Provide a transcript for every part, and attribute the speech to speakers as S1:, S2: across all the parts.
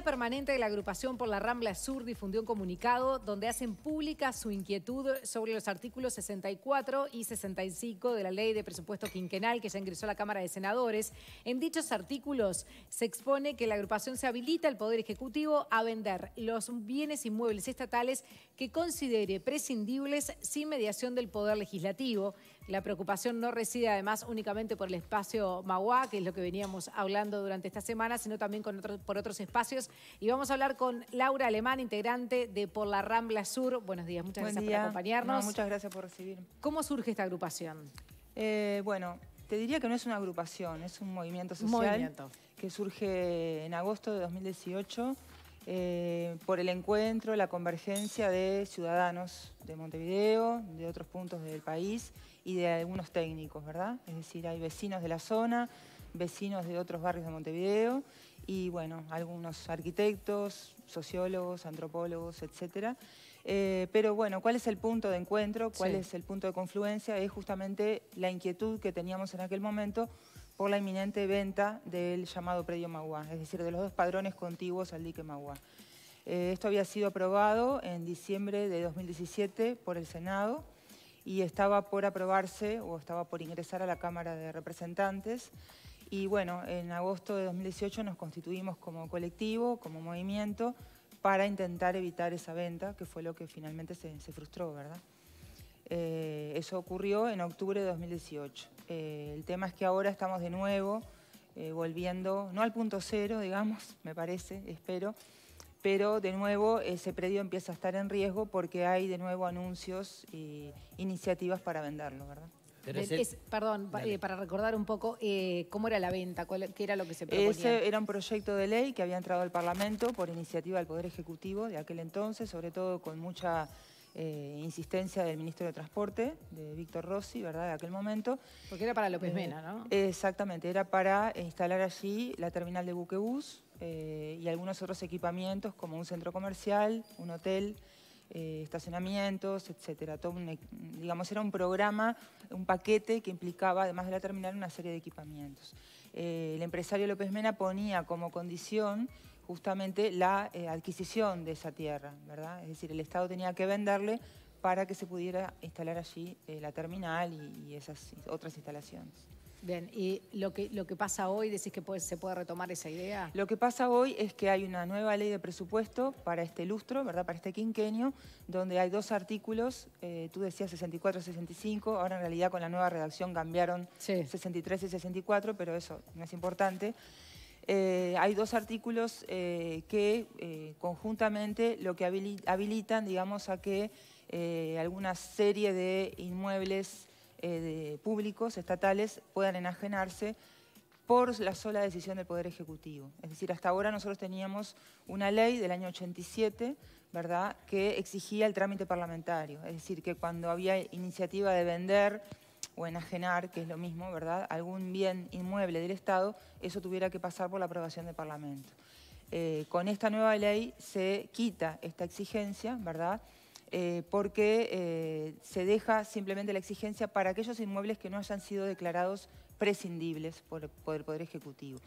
S1: Permanente de la Agrupación por la Rambla Sur difundió un comunicado donde hacen pública su inquietud sobre los artículos 64 y 65 de la Ley de Presupuesto Quinquenal que ya ingresó a la Cámara de Senadores. En dichos artículos se expone que la agrupación se habilita al Poder Ejecutivo a vender los bienes inmuebles estatales que considere prescindibles sin mediación del Poder Legislativo la preocupación no reside además únicamente por el espacio Magua, que es lo que veníamos hablando durante esta semana, sino también por otros espacios. Y vamos a hablar con Laura Alemán, integrante de Por la Rambla Sur. Buenos días, muchas gracias por acompañarnos. muchas gracias por recibir. ¿Cómo surge esta
S2: agrupación? Eh, bueno, te diría que no es una agrupación, es un movimiento social que surge en agosto de 2018 eh, por el encuentro, la convergencia de ciudadanos de Montevideo, de otros puntos del país y de algunos técnicos, ¿verdad? Es decir, hay vecinos de la zona, vecinos de otros barrios de Montevideo y bueno, algunos arquitectos, sociólogos, antropólogos, etcétera. Eh, pero bueno, ¿cuál es el punto de encuentro? ¿Cuál es el punto de confluencia? Es justamente la inquietud que teníamos en aquel momento por la inminente venta del llamado predio Magua, es decir, de los dos padrones contiguos al dique Magua. Eh, esto había sido aprobado en diciembre de 2017 por el Senado y estaba por aprobarse o estaba por ingresar a la Cámara de Representantes. Y bueno, en agosto de 2018 nos constituimos como colectivo, como movimiento, para intentar evitar esa venta, que fue lo que finalmente se, frustró, ¿verdad? Eh, eso ocurrió en octubre de 2018. Eh, el tema es que ahora estamos de nuevo eh, volviendo, no al punto cero, digamos, me parece, espero, pero de nuevo ese predio empieza a estar en riesgo porque hay de nuevo anuncios e iniciativas para venderlo, ¿verdad?
S1: perdón, eh, para recordar un poco eh, cómo era la venta, qué era lo que se proponía. Ese era
S2: un proyecto de ley que había entrado al Parlamento por iniciativa del Poder Ejecutivo de aquel entonces, sobre todo con mucha eh, insistencia del ministro de Transporte, de Víctor Rossi, ¿verdad?, de aquel momento. Porque era para López Mena, ¿no? Exactamente, era para instalar allí la terminal de buquebús, eh, y algunos otros equipamientos como un centro comercial, un hotel, eh, estacionamientos, etcétera. era un programa, un paquete que implicaba, además de la terminal, una serie de equipamientos. Eh, el empresario López Mena ponía como condición justamente la adquisición de esa tierra, Es decir, el Estado tenía que venderle para que se pudiera instalar allí la terminal y esas otras instalaciones. Bien, ¿y lo que, lo que pasa hoy, decís que se puede retomar esa idea? Lo que pasa hoy es que hay una nueva ley de presupuesto para este lustro, ¿verdad? Para este quinquenio, donde hay dos artículos, eh, tú decías 64 y 65, ahora en realidad con la nueva redacción cambiaron 63 y 64, pero eso no es importante. Eh, hay dos artículos eh, que conjuntamente lo que habilitan, digamos, a que alguna serie de inmuebles eh, públicos estatales puedan enajenarse por la sola decisión del Poder Ejecutivo. Es decir, hasta ahora nosotros teníamos una ley del año 87, ¿verdad?, que exigía el trámite parlamentario. Es decir, que cuando había iniciativa de vender o enajenar, que es lo mismo, ¿verdad?, algún bien inmueble del Estado, eso tuviera que pasar por la aprobación del Parlamento. Eh, con esta nueva ley se quita esta exigencia, ¿verdad?, eh, porque eh, se deja simplemente la exigencia para aquellos inmuebles que no hayan sido declarados prescindibles por el Poder Ejecutivo.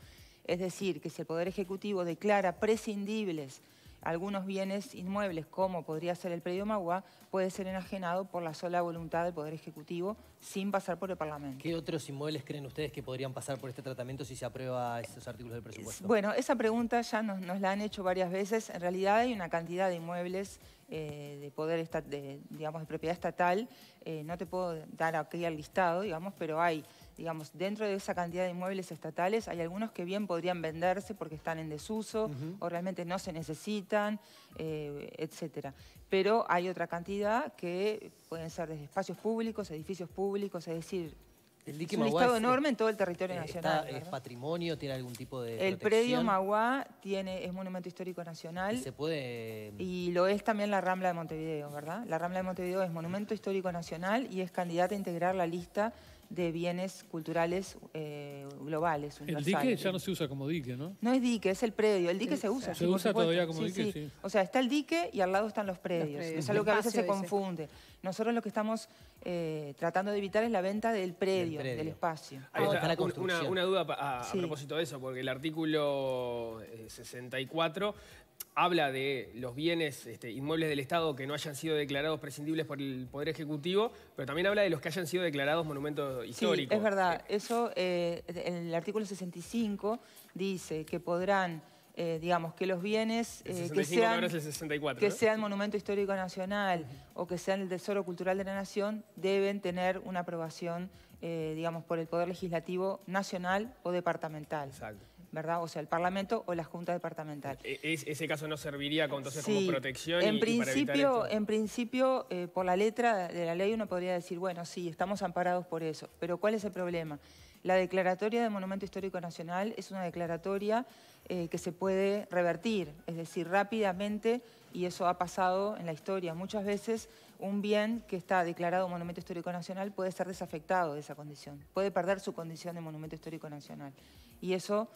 S2: Es decir, que si el Poder Ejecutivo declara prescindibles algunos bienes inmuebles, como podría ser el predio Magua, puede ser enajenado por la sola voluntad del Poder Ejecutivo sin pasar por el Parlamento.
S3: ¿Qué otros inmuebles creen ustedes que podrían pasar por este tratamiento si se aprueba esos artículos del presupuesto? Bueno,
S2: esa pregunta ya nos, la han hecho varias veces. En realidad hay una cantidad de inmuebles eh, de poder, de, digamos, de propiedad estatal. Eh, no te puedo dar aquí al listado, digamos, pero hay digamos, dentro de esa cantidad de inmuebles estatales hay algunos que bien podrían venderse porque están en desuso o realmente no se necesitan, eh, etcétera. Pero hay otra cantidad que pueden ser desde espacios públicos, edificios públicos, es decir, es un listado eh, enorme en todo el territorio eh, nacional. ¿Es
S3: patrimonio? ¿Tiene algún tipo de El predio
S2: Maguá tiene, es monumento histórico nacional. se puede... Y lo es también la Rambla de Montevideo, ¿verdad? La Rambla de Montevideo es monumento histórico nacional y es candidata a integrar la lista de bienes culturales eh, globales. El dique ya no se
S4: usa como dique, ¿no?
S2: No es dique, es el predio. El dique se usa. Se usa todavía como dique, sí. O sea, está el dique y al lado están los predios. Es algo que a veces se confunde. Nosotros lo que estamos eh, tratando de evitar es la venta del predio, del, espacio. una, duda
S5: a, propósito de eso, porque el artículo 64 eh, habla de los bienes este, inmuebles del Estado que no hayan sido declarados prescindibles por el Poder Ejecutivo, pero también habla de los que hayan sido declarados monumentos históricos. Sí, es
S2: verdad. Eso, eh, el artículo 65 dice que podrán eh, digamos, que los bienes eh, que, sean, Monumento Histórico Nacional o que sean el Tesoro Cultural de la Nación deben tener una aprobación, eh, digamos, por el Poder Legislativo nacional o departamental. ¿Verdad? O sea, el Parlamento o la Junta Departamental.
S5: E, e, ¿Ese caso no serviría entonces como protección? En principio,
S2: en principio por la letra de la ley uno podría decir, bueno, sí, estamos amparados por eso. Pero ¿cuál es el problema? La declaratoria de Monumento Histórico Nacional es una declaratoria eh, que se puede revertir, es decir, rápidamente, y eso ha pasado en la historia. Muchas veces un bien que está declarado Monumento Histórico Nacional puede ser desafectado de esa condición, puede perder su condición de Monumento Histórico Nacional. Y eso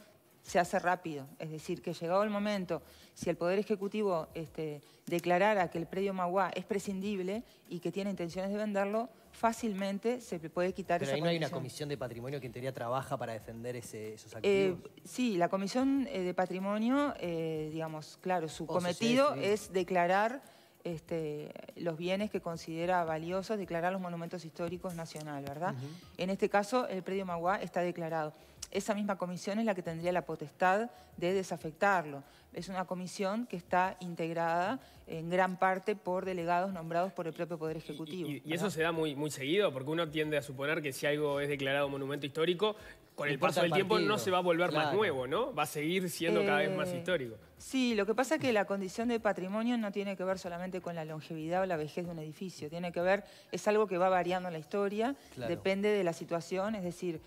S2: se hace rápido. Es decir, que llegado el momento, si el Poder Ejecutivo este, declarara que el predio Magua es prescindible y que tiene intenciones de venderlo, fácilmente se puede quitar Pero ahí no hay una comisión
S3: de patrimonio que en teoría trabaja para defender ese, esos eh, activos.
S2: sí, la comisión eh, de patrimonio, eh, digamos, claro, su cometido es declarar este, los bienes que considera valiosos declarar los monumentos históricos nacional, ¿verdad? En este caso, el predio Magua está declarado. Esa misma comisión es la que tendría la potestad de desafectarlo. Es una comisión que está integrada en gran parte por delegados nombrados por el propio Poder Ejecutivo. Y,
S5: eso se da muy, muy seguido, porque uno tiende a suponer que si algo es declarado monumento histórico, con el paso del tiempo no se va a volver más nuevo, ¿no? Va a seguir siendo cada vez más eh, histórico.
S2: Sí, lo que pasa es que la condición de patrimonio no tiene que ver solamente con la longevidad o la vejez de un edificio, tiene que ver, es algo que va variando en la historia, depende de la situación, es decir,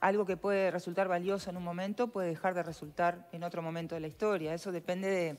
S2: algo que puede resultar valioso en un momento puede dejar de resultar en otro momento de la historia, eso depende de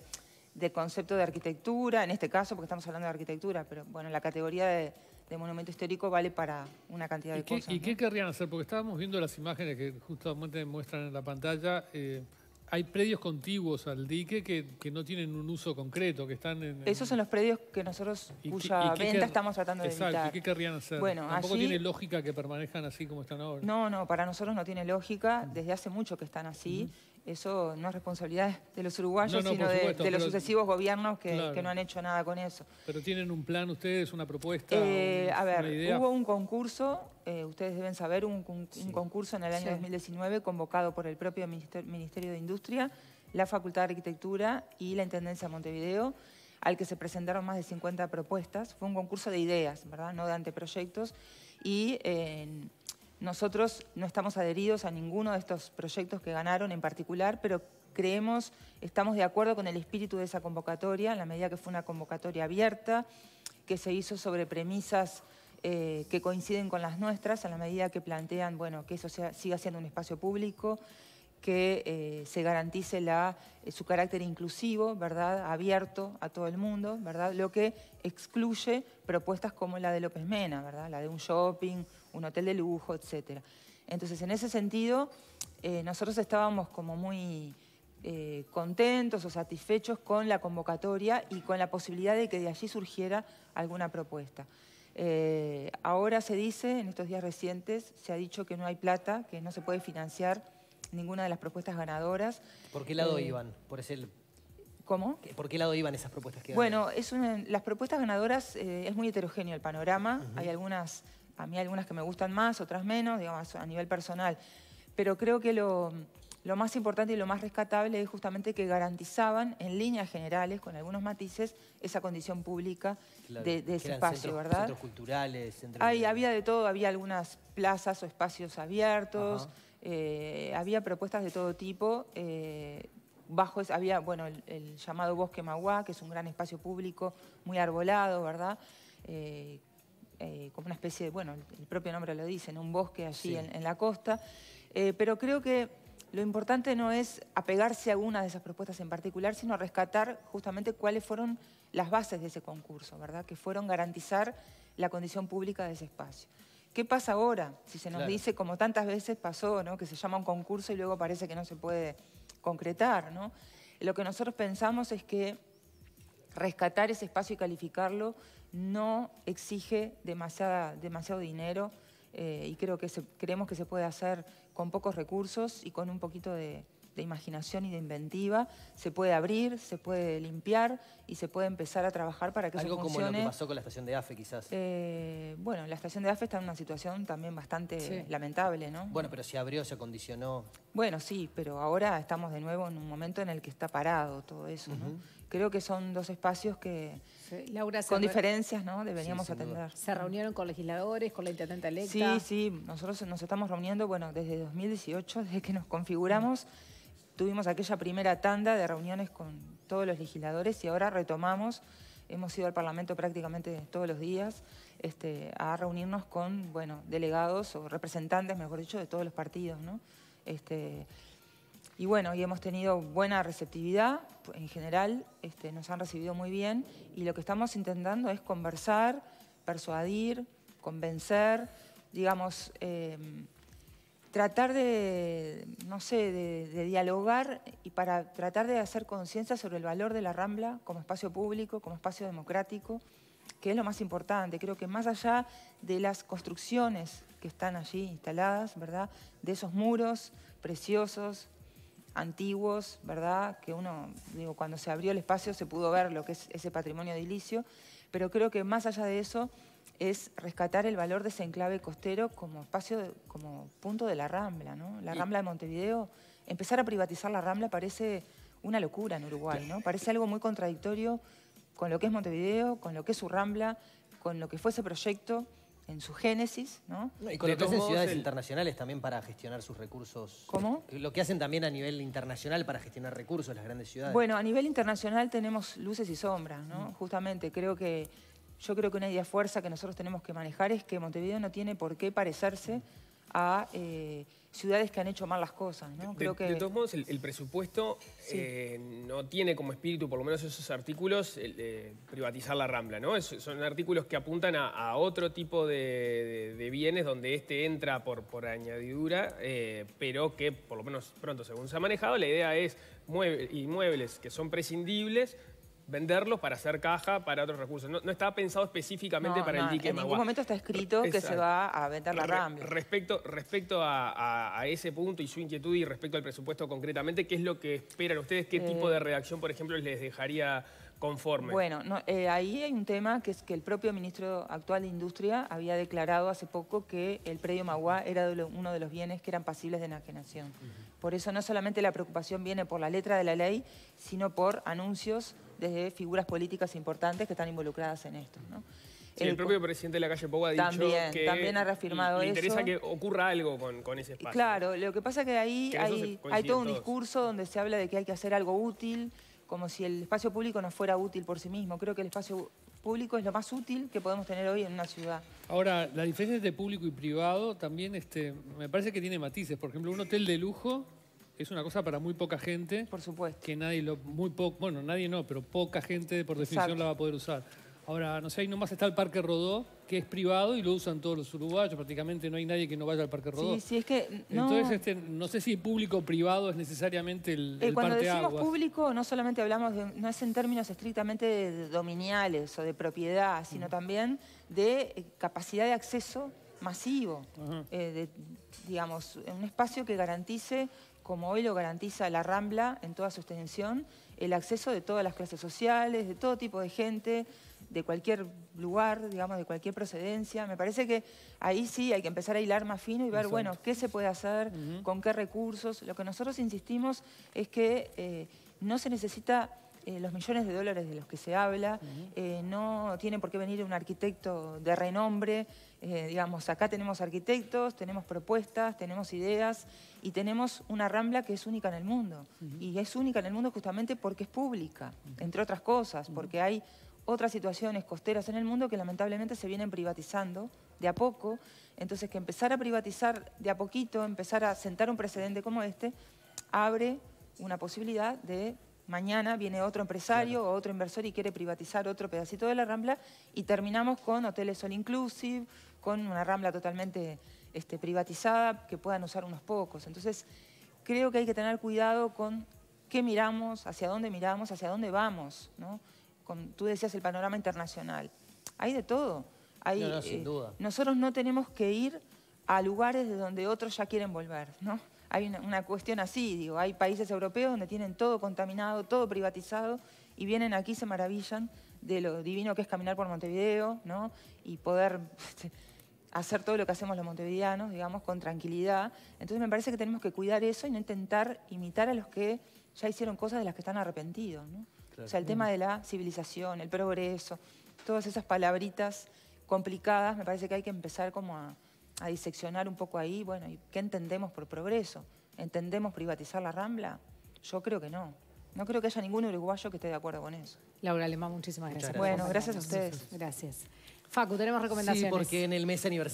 S2: de concepto de arquitectura, en este caso, porque estamos hablando de arquitectura, pero bueno, la categoría de, monumento histórico vale para una cantidad de cosas. ¿Y
S4: qué querrían hacer? Porque estábamos viendo las imágenes que justamente muestran en la pantalla. Eh, hay predios contiguos al dique que, no tienen un uso concreto, que están en... Esos
S2: son los predios que nosotros, cuya venta estamos tratando de Exacto, ¿y qué
S4: querrían hacer? Bueno, Tampoco tiene lógica que permanezcan así como están ahora.
S2: No, no, para nosotros no tiene lógica, desde hace mucho que están así. Eso no es responsabilidad de los uruguayos, sino de, los sucesivos gobiernos que, no han hecho nada con eso.
S4: ¿Pero tienen un plan ustedes, una propuesta? Eh, a ver, hubo
S2: un concurso, eh, ustedes deben saber, un, concurso en el año 2019 convocado por el propio Ministerio, de Industria, la Facultad de Arquitectura y la Intendencia de Montevideo, al que se presentaron más de 50 propuestas. Fue un concurso de ideas, ¿verdad? No de anteproyectos. Y... Nosotros no estamos adheridos a ninguno de estos proyectos que ganaron en particular, pero creemos, estamos de acuerdo con el espíritu de esa convocatoria, en la medida que fue una convocatoria abierta, que se hizo sobre premisas eh, que coinciden con las nuestras, a la medida que plantean bueno, que eso siga siendo un espacio público, que eh, se garantice eh, su carácter inclusivo, ¿verdad? abierto a todo el mundo, lo que excluye propuestas como la de López Mena, la de un shopping, un hotel de lujo, etc. Entonces, en ese sentido, eh, nosotros estábamos como muy eh, contentos o satisfechos con la convocatoria y con la posibilidad de que de allí surgiera alguna propuesta. Eh, ahora se dice, en estos días recientes, se ha dicho que no hay plata, que no se puede financiar ninguna de las propuestas ganadoras.
S3: ¿Por qué lado iban? ¿Por ¿Cómo? ¿Por qué lado iban esas propuestas que Bueno,
S2: es las propuestas ganadoras es muy heterogéneo el panorama. Hay algunas a mí algunas que me gustan más, otras menos, digamos, a nivel personal. Pero creo que lo, más importante y lo más rescatable es justamente que garantizaban en líneas generales, con algunos matices, esa condición pública de, ese espacio, ¿verdad? Centros
S3: culturales, había
S2: de todo, había algunas plazas o espacios abiertos, eh, había propuestas de todo tipo. Eh, bajo había, bueno, el, llamado Bosque Maguá, que es un gran espacio público, muy arbolado, ¿verdad? Eh, eh, como una especie de, bueno, el propio nombre lo dice, en un bosque allí en, la costa, eh, pero creo que lo importante no es apegarse a una de esas propuestas en particular, sino rescatar justamente cuáles fueron las bases de ese concurso, ¿verdad? Que fueron garantizar la condición pública de ese espacio. ¿Qué pasa ahora? Si se nos dice, como tantas veces pasó, ¿no? Que se llama un concurso y luego parece que no se puede concretar, ¿no? Lo que nosotros pensamos es que rescatar ese espacio y calificarlo no exige demasiada, demasiado dinero eh, y creo que creemos que se puede hacer con pocos recursos y con un poquito de, imaginación y de inventiva, se puede abrir, se puede limpiar y se puede empezar a trabajar para que se eso funcione. Algo como lo que
S3: pasó con la estación de AFE, quizás.
S2: Eh, bueno, la estación de AFE está en una situación también bastante lamentable, ¿no? Bueno,
S3: pero se abrió, se
S2: acondicionó. Bueno, sí, pero ahora estamos de nuevo en un momento en el que está parado todo eso, ¿no? creo que son dos espacios que con diferencias ¿no? deberíamos atender.
S1: ¿Se reunieron con legisladores, con la intendente electa? Sí,
S2: sí, nosotros nos estamos reuniendo, bueno, desde 2018, desde que nos configuramos, tuvimos aquella primera tanda de reuniones con todos los legisladores y ahora retomamos, hemos ido al Parlamento prácticamente todos los días este, a reunirnos con, bueno, delegados o representantes, mejor dicho, de todos los partidos, ¿no? Este, y bueno, y hemos tenido buena receptividad en general, este, nos han recibido muy bien y lo que estamos intentando es conversar, persuadir, convencer, digamos, em, tratar de, no sé, de, de, dialogar y para tratar de hacer conciencia sobre el valor de la Rambla como espacio público, como espacio democrático, que es lo más importante. Creo que más allá de las construcciones que están allí instaladas, ¿verdad? De esos muros preciosos, antiguos, ¿verdad? Que uno, digo, cuando se abrió el espacio se pudo ver lo que es ese patrimonio edilicio, pero creo que más allá de eso es rescatar el valor de ese enclave costero como espacio, como punto de la Rambla, ¿no? La Rambla de Montevideo, empezar a privatizar la Rambla parece una locura en Uruguay, ¿no? Parece algo muy contradictorio con lo que es Montevideo, con lo que es su Rambla, con lo que fue ese proyecto en su génesis, ¿no? Y con lo que hacen ciudades
S3: internacionales también para gestionar sus recursos. ¿Cómo? Lo que hacen también a nivel internacional para gestionar recursos las grandes ciudades. Bueno,
S2: a nivel internacional tenemos luces y sombras, ¿no? Mm. Justamente, creo que yo creo que una idea fuerza que nosotros tenemos que manejar es que Montevideo no tiene por qué parecerse a eh, ciudades que han hecho mal las cosas. ¿no? De,
S5: todos modos, el, presupuesto eh, no tiene como espíritu, por lo menos esos artículos, privatizar la Rambla. ¿no? son artículos que apuntan a, otro tipo de, bienes donde este entra por, por añadidura, eh, pero que por lo menos pronto, según se ha manejado, la idea es inmuebles que son prescindibles venderlos para hacer caja, para otros recursos. No, no está pensado específicamente para el dique En ningún momento está escrito que se va
S2: a vender la RAM.
S5: respecto respecto a, ese punto y su inquietud y respecto al presupuesto concretamente, ¿qué es lo que esperan ustedes? ¿Qué tipo de eh, redacción, por ejemplo, les dejaría conforme? Bueno,
S2: eh, ahí hay un tema que es que el propio ministro actual de Industria había declarado hace poco que el predio Magua era uno de los bienes que eran pasibles de enajenación. Por eso no solamente la preocupación viene por la letra de la ley, sino por anuncios desde figuras políticas importantes que están involucradas en esto. el, propio
S5: presidente de la calle Pau ha dicho también, que también ha reafirmado le interesa que ocurra algo con, ese espacio. Claro,
S2: lo que pasa es que ahí hay, hay todo un discurso donde se habla de que hay que hacer algo útil, como si el espacio público no fuera útil por sí mismo. Creo que el espacio público es lo más útil que podemos tener hoy en una ciudad.
S4: Ahora, la diferencia entre público y privado también este, me parece que tiene matices. Por ejemplo, un hotel de lujo es una cosa para muy poca gente. Por supuesto. Que nadie lo, muy poco, bueno, nadie no, pero poca gente por definición la va a poder usar. Ahora, no sé, ahí nomás está el Parque Rodó, que es privado y lo usan todos los uruguayos, prácticamente no hay nadie que no vaya al Parque Rodó. Sí, sí, es
S2: que... Entonces,
S4: este, no sé si público o privado es necesariamente el, eh, Cuando decimos
S2: público, no solamente hablamos, de, no es en términos estrictamente dominiales o de propiedad, sino mm. también de eh, capacidad de acceso masivo, eh, digamos, un espacio que garantice, como hoy lo garantiza la Rambla en toda su extensión, el acceso de todas las clases sociales, de todo tipo de gente, de cualquier lugar, digamos, de cualquier procedencia. Me parece que ahí sí hay que empezar a hilar más fino y ver, bueno, qué se puede hacer, con qué recursos. Lo que nosotros insistimos es que eh, no se necesita eh, los millones de dólares de los que se habla, eh, no tiene por qué venir un arquitecto de renombre. Eh, digamos, acá tenemos arquitectos, tenemos propuestas, tenemos ideas y tenemos una rambla que es única en el mundo. Y es única en el mundo justamente porque es pública, entre otras cosas, porque hay otras situaciones costeras en el mundo que lamentablemente se vienen privatizando de a poco. Entonces, que empezar a privatizar de a poquito, empezar a sentar un precedente como este, abre una posibilidad de mañana viene otro empresario o otro inversor y quiere privatizar otro pedacito de la Rambla y terminamos con hoteles all inclusive, con una Rambla totalmente este, privatizada que puedan usar unos pocos. Entonces, creo que hay que tener cuidado con qué miramos, hacia dónde miramos, hacia dónde vamos. ¿no? Con, tú decías el panorama internacional. Hay de todo. Hay, sin eh, duda. nosotros no tenemos que ir a lugares de donde otros ya quieren volver, ¿no? hay una, cuestión así, digo, hay países europeos donde tienen todo contaminado, todo privatizado, y vienen aquí y se maravillan de lo divino que es caminar por Montevideo, ¿no? Y poder hacer todo lo que hacemos los montevideanos, digamos, con tranquilidad. Entonces me parece que tenemos que cuidar eso y no intentar imitar a los que ya hicieron cosas de las que están arrepentidos, ¿no? O sea, el tema de la civilización, el progreso, todas esas palabritas complicadas, me parece que hay que empezar como a, a diseccionar un poco ahí, bueno, ¿y qué entendemos por progreso? ¿Entendemos privatizar la Rambla? Yo creo que no. No creo que haya ningún uruguayo que esté de acuerdo con eso. Laura Alemán, muchísimas gracias. gracias. Bueno, gracias a ustedes. Gracias. Facu, tenemos recomendaciones. Sí, porque en el mes aniversario...